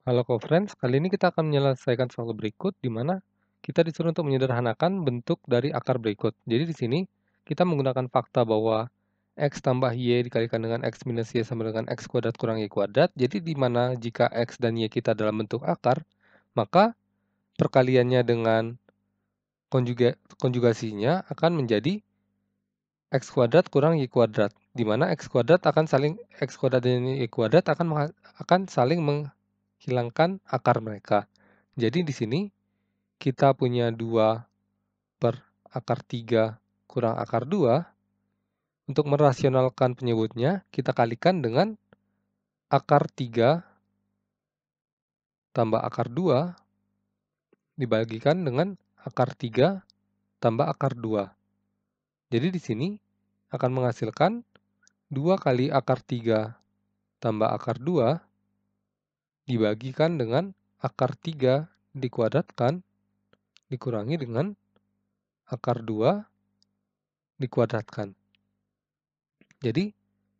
Halo co-friends, kali ini kita akan menyelesaikan soal berikut di mana kita disuruh untuk menyederhanakan bentuk dari akar berikut. Jadi di sini kita menggunakan fakta bahwa X tambah Y dikalikan dengan X minus Y sama dengan X kuadrat kurang Y kuadrat. Jadi di mana jika X dan Y kita dalam bentuk akar, maka perkaliannya dengan konjuga, konjugasinya akan menjadi X kuadrat kurang Y kuadrat. Di mana X kuadrat akan saling, X kuadrat dan Y kuadrat akan, akan saling meng, hilangkan akar mereka. Jadi di sini kita punya 2 per akar 3 kurang akar 2. Untuk merasionalkan penyebutnya, kita kalikan dengan akar 3 tambah akar 2 dibagikan dengan akar 3 tambah akar 2. Jadi di sini akan menghasilkan 2 kali akar 3 tambah akar 2 dibagikan dengan akar 3 dikuadratkan dikurangi dengan akar 2 dikuadratkan. Jadi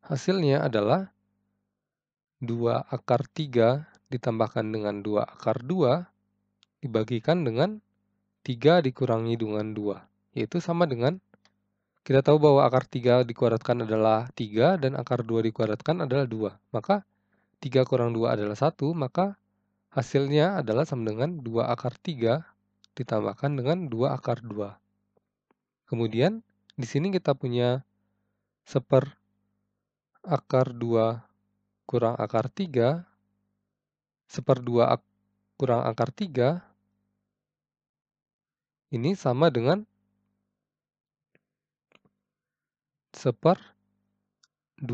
hasilnya adalah 2 akar 3 ditambahkan dengan 2 akar 2 dibagikan dengan 3 dikurangi dengan 2, yaitu sama dengan kita tahu bahwa akar 3 dikuadratkan adalah 3 dan akar 2 dikuadratkan adalah 2. Maka 3 kurang 2 adalah 1, maka hasilnya adalah sama dengan 2 akar 3 ditambahkan dengan 2 akar 2. Kemudian, di sini kita punya 1 per akar 2 kurang akar 3, 1 per 2 ak kurang akar 3, ini sama dengan 1 per 2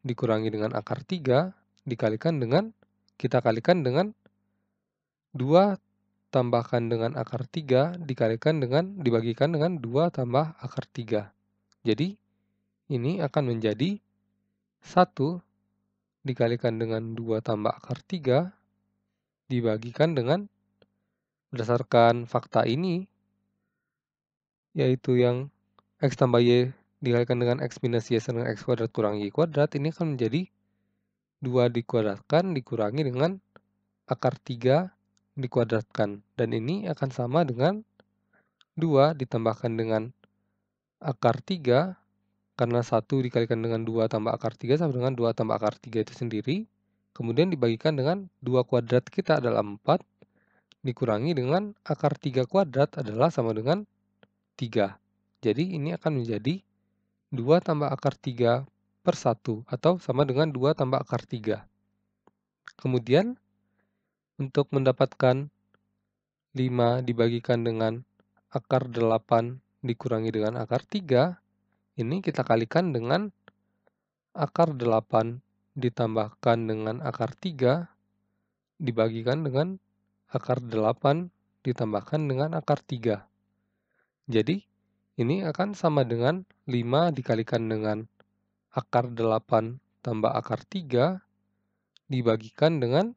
dikurangi dengan akar 3 dikalikan dengan kita kalikan dengan 2 tambahkan dengan akar 3 dikalikan dengan dibagikan dengan 2 tambah akar 3. Jadi ini akan menjadi 1 dikalikan dengan 2 tambah akar 3 dibagikan dengan berdasarkan fakta ini yaitu yang x tambah y dikalikan dengan x minus y sama dengan x kuadrat kurang y kuadrat ini akan menjadi 2 dikuadratkan dikurangi dengan akar 3 dikuadratkan. Dan ini akan sama dengan 2 ditambahkan dengan akar 3 karena 1 dikalikan dengan 2 tambah akar 3 sama dengan 2 tambah akar 3 itu sendiri. Kemudian dibagikan dengan 2 kuadrat kita adalah 4 dikurangi dengan akar 3 kuadrat adalah sama dengan 3. Jadi ini akan menjadi 2 tambah akar 3 per 1 atau sama dengan 2 tambah akar 3. Kemudian, untuk mendapatkan 5 dibagikan dengan akar 8 dikurangi dengan akar 3, ini kita kalikan dengan akar 8 ditambahkan dengan akar 3 dibagikan dengan akar 8 ditambahkan dengan akar 3. Jadi, ini akan sama dengan 5 dikalikan dengan 8 akar 8 tambah akar 3 dibagikan dengan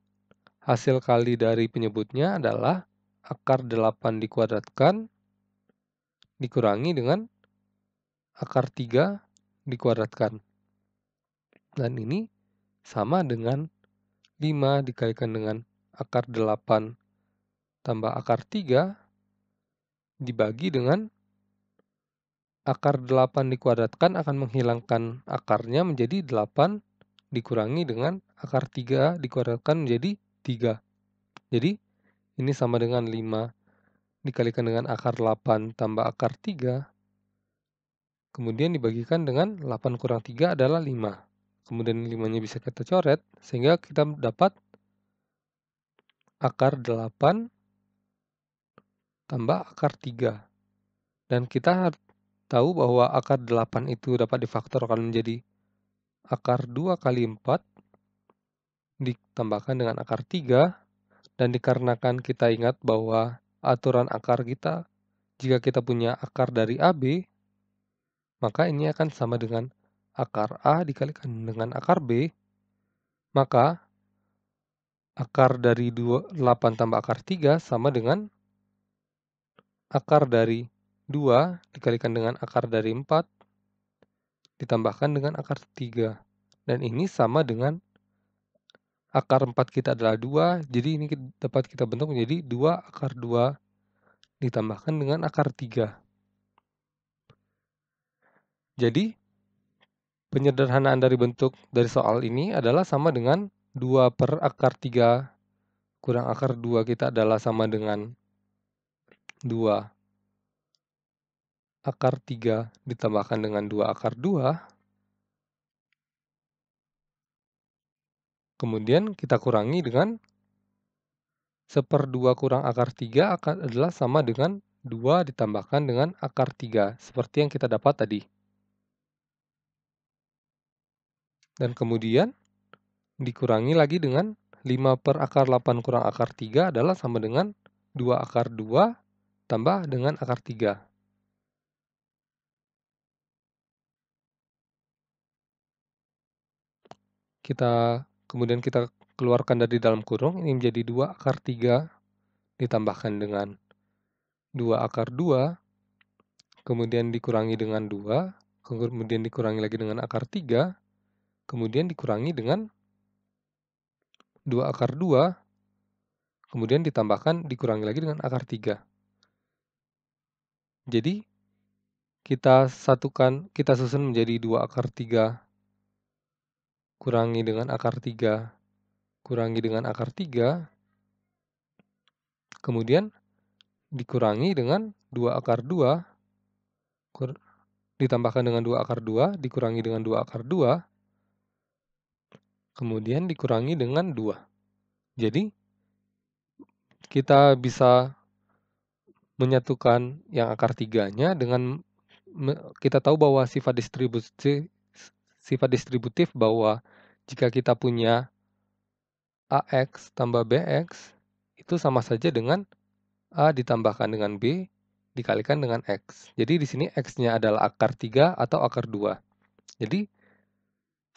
hasil kali dari penyebutnya adalah akar 8 dikuadratkan dikurangi dengan akar 3 dikuadratkan. Dan ini sama dengan 5 dikalikan dengan akar 8 tambah akar 3 dibagi dengan akar 8 dikuadratkan akan menghilangkan akarnya menjadi 8 dikurangi dengan akar 3 dikuadratkan menjadi 3. Jadi ini sama dengan 5 dikalikan dengan akar 8 tambah akar 3. Kemudian dibagikan dengan 8 kurang 3 adalah 5. Kemudian 5-nya bisa kita coret sehingga kita dapat akar 8 tambah akar 3. Dan kita tahu bahwa akar 8 itu dapat difaktorkan menjadi akar 2 kali 4 ditambahkan dengan akar 3 dan dikarenakan kita ingat bahwa aturan akar kita jika kita punya akar dari AB maka ini akan sama dengan akar A dikalikan dengan akar B maka akar dari 2, 8 tambah akar 3 sama dengan akar dari 2 dikalikan dengan akar dari 4 ditambahkan dengan akar 3. Dan ini sama dengan akar 4 kita adalah 2, jadi ini dapat kita bentuk menjadi 2 akar 2 ditambahkan dengan akar 3. Jadi, penyederhanaan dari bentuk dari soal ini adalah sama dengan 2 per akar 3 kurang akar 2 kita adalah sama dengan 2 akar 3 ditambahkan dengan 2 akar 2. Kemudian kita kurangi dengan 1 per 2 kurang akar 3 akan adalah sama dengan 2 ditambahkan dengan akar 3 seperti yang kita dapat tadi. Dan kemudian dikurangi lagi dengan 5 per akar 8 kurang akar 3 adalah sama dengan 2 akar 2 tambah dengan akar 3. kita kemudian kita keluarkan dari dalam kurung ini menjadi 2 akar 3 ditambahkan dengan 2 akar 2 kemudian dikurangi dengan 2 kemudian dikurangi lagi dengan akar 3 kemudian dikurangi dengan 2 akar 2 kemudian ditambahkan dikurangi lagi dengan akar 3 jadi kita satukan kita susun menjadi 2 akar 3 kurangi dengan akar 3, kurangi dengan akar 3, kemudian dikurangi dengan 2 akar 2, kur, ditambahkan dengan 2 akar 2, dikurangi dengan 2 akar 2, kemudian dikurangi dengan 2. Jadi, kita bisa menyatukan yang akar 3 nya dengan kita tahu bahwa sifat distribusi sifat distributif bahwa jika kita punya AX tambah BX itu sama saja dengan A ditambahkan dengan B dikalikan dengan X. Jadi di sini X-nya adalah akar 3 atau akar 2. Jadi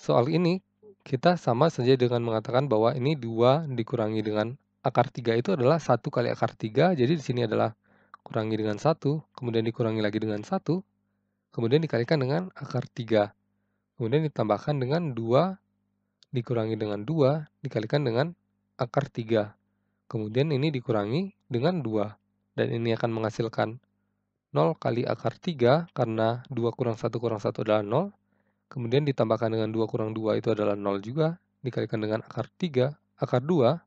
soal ini kita sama saja dengan mengatakan bahwa ini 2 dikurangi dengan akar 3 itu adalah 1 kali akar 3. Jadi di sini adalah kurangi dengan 1, kemudian dikurangi lagi dengan 1, kemudian dikalikan dengan akar 3. Kemudian ditambahkan dengan 2 dikurangi dengan 2 dikalikan dengan akar 3. Kemudian ini dikurangi dengan 2 dan ini akan menghasilkan 0 kali akar 3 karena 2 kurang 1 kurang 1 adalah 0. Kemudian ditambahkan dengan 2 kurang 2 itu adalah 0 juga. Dikalikan dengan akar 3, akar 2.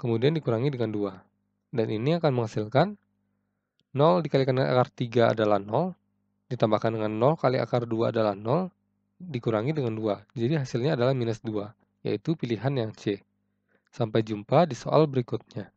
Kemudian dikurangi dengan 2. Dan ini akan menghasilkan 0 dikalikan dengan akar 3 adalah 0, ditambahkan dengan 0 kali akar 2 adalah 0, dikurangi dengan 2. Jadi hasilnya adalah minus 2, yaitu pilihan yang C. Sampai jumpa di soal berikutnya.